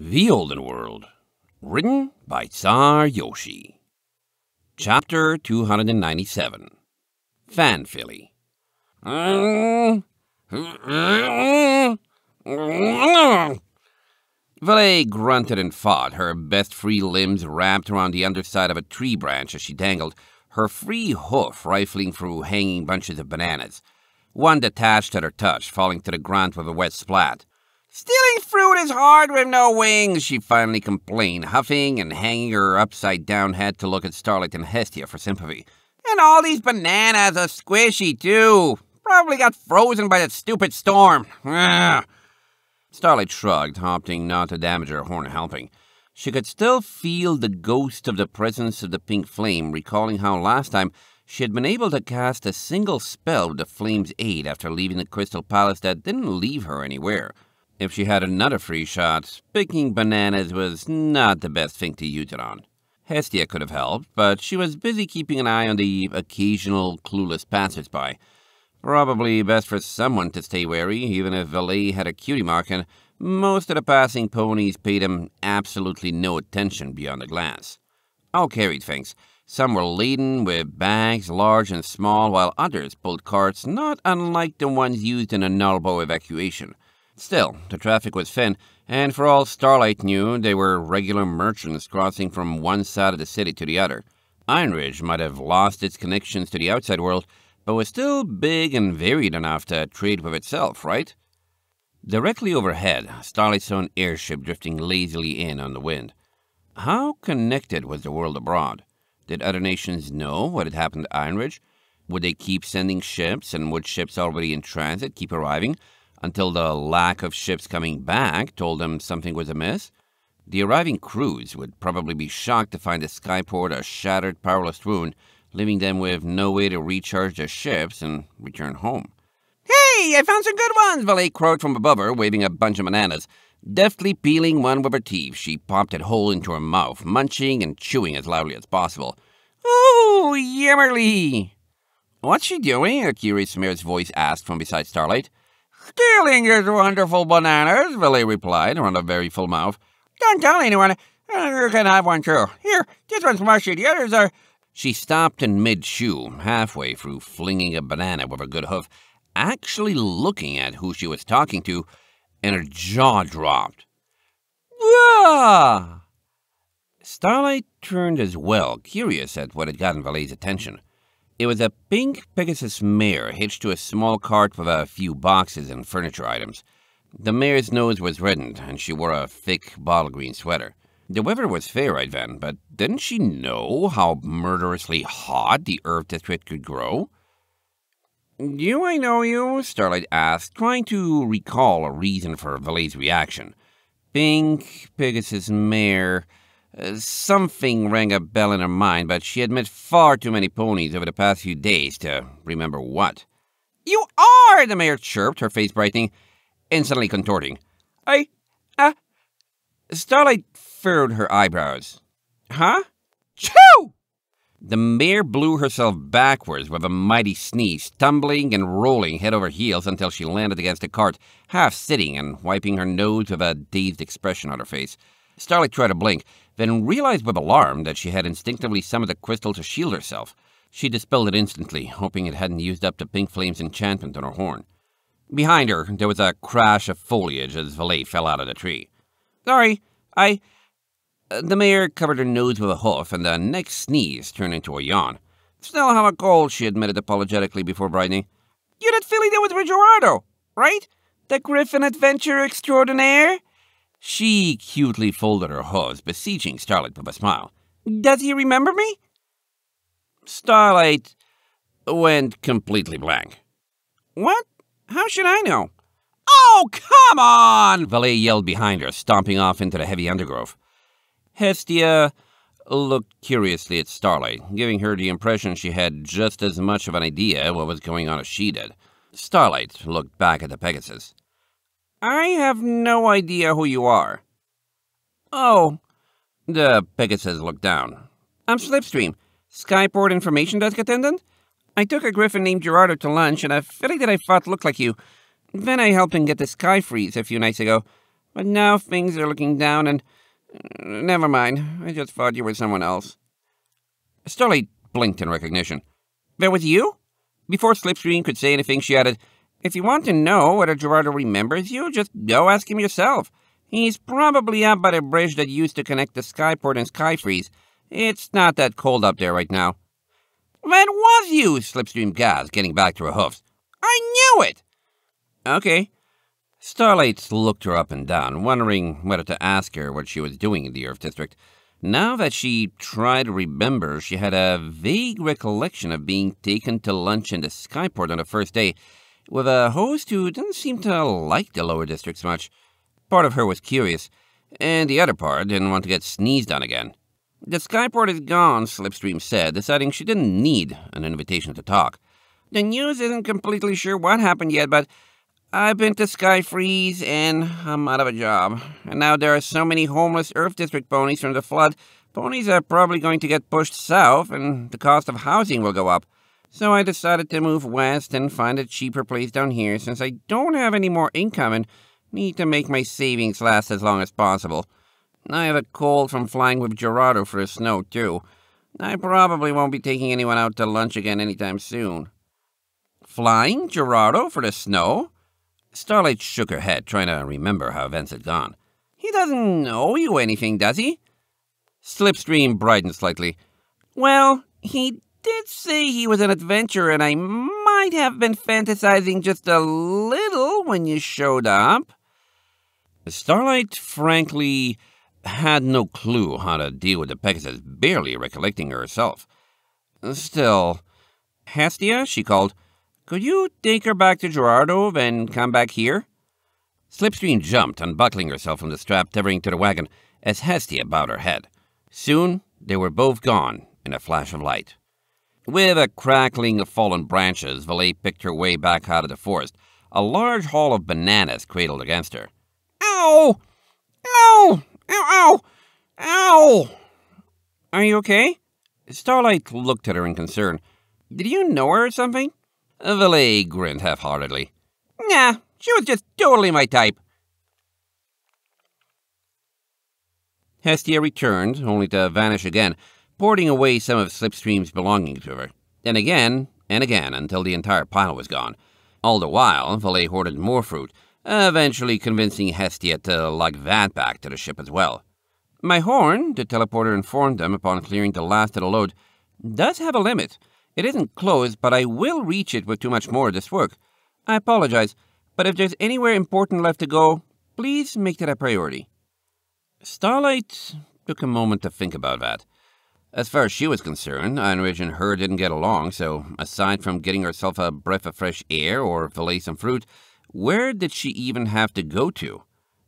The Olden World, written by Tsar Yoshi. Chapter 297 Fan Philly. Valet grunted and fought, her best free limbs wrapped around the underside of a tree branch as she dangled, her free hoof rifling through hanging bunches of bananas. One detached at her touch, falling to the ground with a wet splat. Stealing fruit is hard with no wings, she finally complained, huffing and hanging her upside down head to look at Starlight and Hestia for sympathy. And all these bananas are squishy, too. Probably got frozen by that stupid storm. Starlight shrugged, opting not to damage her horn helping. She could still feel the ghost of the presence of the pink flame, recalling how last time she had been able to cast a single spell with the flame's aid after leaving the Crystal Palace that didn't leave her anywhere. If she had another free shot, picking bananas was not the best thing to use it on. Hestia could have helped, but she was busy keeping an eye on the occasional clueless passersby. Probably best for someone to stay wary, even if Valet had a cutie mark, and most of the passing ponies paid him absolutely no attention beyond the glass. All carried things. Some were laden with bags large and small, while others pulled carts not unlike the ones used in a narbo evacuation – Still, the traffic was thin, and for all Starlight knew, they were regular merchants crossing from one side of the city to the other. Ironridge might have lost its connections to the outside world, but was still big and varied enough to trade with itself, right? Directly overhead, Starlight saw an airship drifting lazily in on the wind. How connected was the world abroad? Did other nations know what had happened to Ironridge? Would they keep sending ships, and would ships already in transit keep arriving? until the lack of ships coming back told them something was amiss. The arriving crews would probably be shocked to find the skyport a shattered, powerless ruin, leaving them with no way to recharge their ships and return home. Hey, I found some good ones, Valet crowed from above her, waving a bunch of bananas. Deftly peeling one with her teeth, she popped it whole into her mouth, munching and chewing as loudly as possible. Ooh, yammerly! What's she doing? a curious mare's voice asked from beside Starlight. Stealing his wonderful bananas, Billy replied, around a very full mouth. Don't tell anyone. Uh, you can have one, too. Here, this one's mushy. The others are... She stopped in mid-shoe, halfway through flinging a banana with a good hoof, actually looking at who she was talking to, and her jaw dropped. Wah! Starlight turned as well, curious at what had gotten Valet's attention. It was a pink Pegasus mare hitched to a small cart with a few boxes and furniture items. The mare's nose was reddened, and she wore a thick bottle green sweater. The weather was fair, right then, but didn't she know how murderously hot the Earth District could grow? Do I know you? Starlight asked, trying to recall a reason for Valet's reaction. Pink, Pegasus mare. Uh, something rang a bell in her mind, but she had met far too many ponies over the past few days to remember what. You are, the mayor chirped, her face brightening instantly contorting. I, uh... Starlight furrowed her eyebrows. Huh? Choo! The mare blew herself backwards with a mighty sneeze, tumbling and rolling head over heels until she landed against a cart, half sitting and wiping her nose with a dazed expression on her face. Starlight tried to blink, then realized with alarm that she had instinctively summoned the crystal to shield herself. She dispelled it instantly, hoping it hadn't used up the pink flame's enchantment on her horn. Behind her, there was a crash of foliage as Valet fell out of the tree. Sorry, I. Uh, the mayor covered her nose with a hoof, and the next sneeze turned into a yawn. Still have a cold, she admitted apologetically before brightening. You're that filly that was with Gerardo, right? The Griffin Adventure Extraordinaire? She cutely folded her hose, beseeching Starlight with a smile. Does he remember me? Starlight went completely blank. What? How should I know? Oh, come on! Valet yelled behind her, stomping off into the heavy undergrowth. Hestia looked curiously at Starlight, giving her the impression she had just as much of an idea what was going on as she did. Starlight looked back at the Pegasus. I have no idea who you are. Oh. The pegasus looked down. I'm Slipstream, Skyport Information Desk attendant. I took a griffin named Gerardo to lunch, and a filly that I thought looked like you. Then I helped him get the sky freeze a few nights ago. But now things are looking down, and... Uh, never mind. I just thought you were someone else. Starlight blinked in recognition. That was you? Before Slipstream could say anything, she added, if you want to know whether Gerardo remembers you, just go ask him yourself. He's probably up by the bridge that used to connect the Skyport and Skyfreeze. It's not that cold up there right now. That was you, Slipstream Gaz, getting back to her hoofs. I knew it! Okay. Starlight looked her up and down, wondering whether to ask her what she was doing in the Earth District. Now that she tried to remember, she had a vague recollection of being taken to lunch in the Skyport on the first day, with a host who didn't seem to like the lower districts much. Part of her was curious, and the other part didn't want to get sneezed on again. The skyport is gone, Slipstream said, deciding she didn't need an invitation to talk. The news isn't completely sure what happened yet, but I've been to Skyfreeze and I'm out of a job. And now there are so many homeless Earth District ponies from the flood, ponies are probably going to get pushed south and the cost of housing will go up. So I decided to move west and find a cheaper place down here since I don't have any more income and need to make my savings last as long as possible. I have a cold from flying with Gerardo for the snow, too. I probably won't be taking anyone out to lunch again anytime soon. Flying Gerardo for the snow? Starlight shook her head, trying to remember how events had gone. He doesn't owe you anything, does he? Slipstream brightened slightly. Well, he did say he was an adventurer, and I might have been fantasizing just a little when you showed up. Starlight, frankly, had no clue how to deal with the Pegasus, barely recollecting herself. Still, Hestia, she called, could you take her back to Gerardo and come back here? Slipstream jumped, unbuckling herself from the strap tethering to the wagon as Hestia bowed her head. Soon, they were both gone in a flash of light. With a crackling of fallen branches, Valet picked her way back out of the forest, a large haul of bananas cradled against her. Ow! Ow! Ow! Ow! Ow! Are you okay? Starlight looked at her in concern. Did you know her or something? Valet grinned half-heartedly. Nah, she was just totally my type. Hestia returned, only to vanish again, Porting away some of Slipstream's belongings to her, and again and again until the entire pile was gone. All the while, Valet hoarded more fruit, eventually convincing Hestia to lug that back to the ship as well. My horn, the teleporter informed them upon clearing the last of the load, does have a limit. It isn't closed, but I will reach it with too much more of this work. I apologize, but if there's anywhere important left to go, please make that a priority. Starlight took a moment to think about that. As far as she was concerned, Heinrich and her didn't get along, so aside from getting herself a breath of fresh air or fillet some fruit, where did she even have to go to?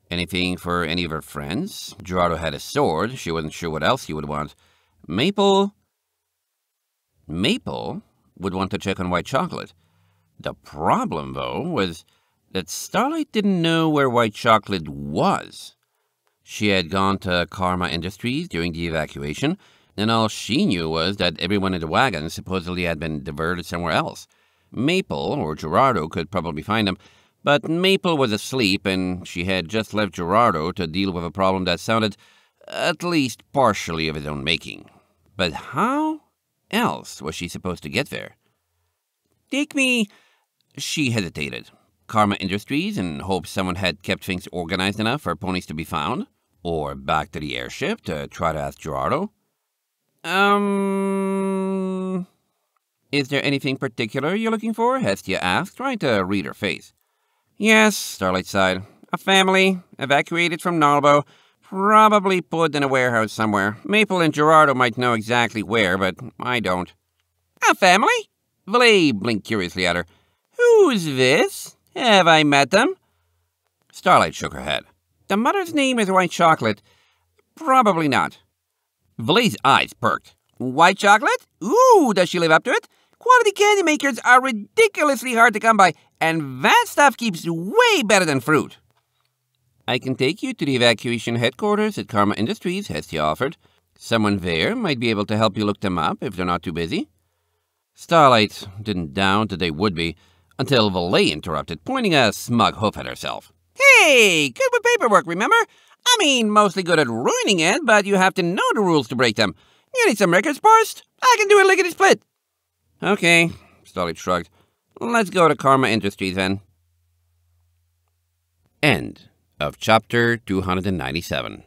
Anything for any of her friends? Gerardo had a sword, she wasn't sure what else he would want. Maple? Maple would want to check on white chocolate. The problem, though, was that Starlight didn't know where white chocolate was. She had gone to Karma Industries during the evacuation, and all she knew was that everyone in the wagon supposedly had been diverted somewhere else. Maple or Gerardo could probably find them, but Maple was asleep and she had just left Gerardo to deal with a problem that sounded at least partially of his own making. But how else was she supposed to get there? Take me. She hesitated. Karma Industries and hoped someone had kept things organized enough for ponies to be found. Or back to the airship to try to ask Gerardo. Um. Is there anything particular you're looking for? Hestia asked, trying to read her face. Yes, Starlight sighed. A family, evacuated from Nalbo, probably put in a warehouse somewhere. Maple and Gerardo might know exactly where, but I don't. A family? Vlay blinked curiously at her. Who's this? Have I met them? Starlight shook her head. The mother's name is White Chocolate. Probably not. Vlade's eyes perked. White chocolate? Ooh, does she live up to it? Quality candy makers are ridiculously hard to come by, and that stuff keeps way better than fruit. I can take you to the evacuation headquarters at Karma Industries, Hestia offered. Someone there might be able to help you look them up if they're not too busy. Starlight didn't doubt that they would be, until Valet interrupted, pointing a smug hoof at herself. Hey, good with paperwork, remember? I mean, mostly good at ruining it, but you have to know the rules to break them. You need some records parsed? I can do a lickety split. Okay, Stolid shrugged. Let's go to Karma Industries then. End of chapter 297.